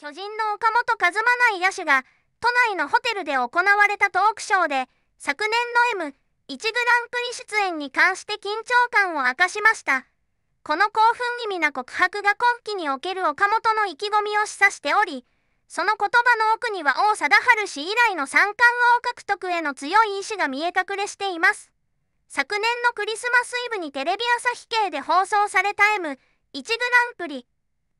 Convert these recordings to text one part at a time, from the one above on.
巨人の岡本和真内野手が、都内のホテルで行われたトークショーで、昨年の M1 グランプリ出演に関して緊張感を明かしました。この興奮気味な告白が今季における岡本の意気込みを示唆しており、その言葉の奥には王貞治氏以来の三冠王獲得への強い意志が見え隠れしています。昨年のクリスマスイブにテレビ朝日系で放送された M1 グランプリ。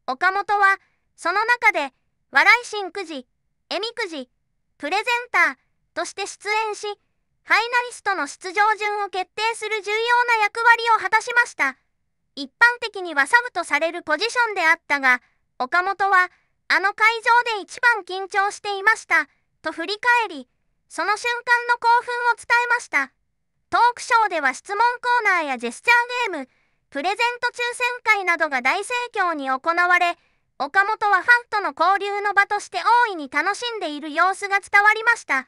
岡本は、その中で、笑い新くじ、えみくじ、プレゼンターとして出演し、ファイナリストの出場順を決定する重要な役割を果たしました。一般的にはサブとされるポジションであったが、岡本は、あの会場で一番緊張していました、と振り返り、その瞬間の興奮を伝えました。トークショーでは質問コーナーやジェスチャーゲーム、プレゼント抽選会などが大盛況に行われ、岡本はファンとの交流の場として大いに楽しんでいる様子が伝わりました。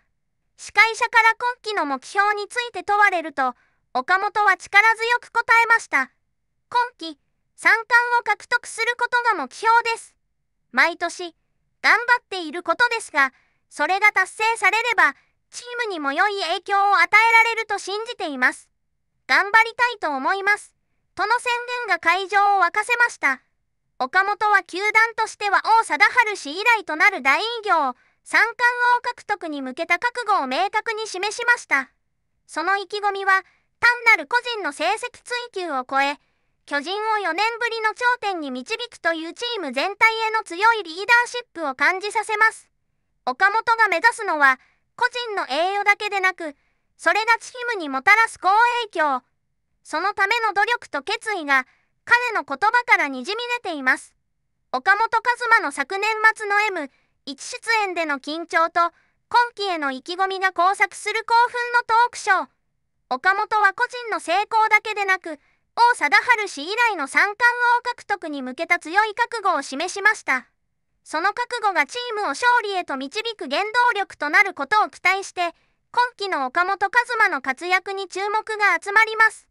司会者から今期の目標について問われると、岡本は力強く答えました。今季、三冠を獲得することが目標です。毎年、頑張っていることですが、それが達成されれば、チームにも良い影響を与えられると信じています。頑張りたいと思います。との宣言が会場を沸かせました。岡本は球団としては王貞治氏以来となる大偉業、三冠王獲得に向けた覚悟を明確に示しました。その意気込みは、単なる個人の成績追求を超え、巨人を4年ぶりの頂点に導くというチーム全体への強いリーダーシップを感じさせます。岡本が目指すのは、個人の栄誉だけでなく、それがチームにもたらす好影響。そのための努力と決意が、彼の言葉からにじみ出ています。岡本和真の昨年末の M1 出演での緊張と、今季への意気込みが交錯する興奮のトークショー。岡本は個人の成功だけでなく、王貞治氏以来の三冠王獲得に向けた強い覚悟を示しました。その覚悟がチームを勝利へと導く原動力となることを期待して、今季の岡本和真の活躍に注目が集まります。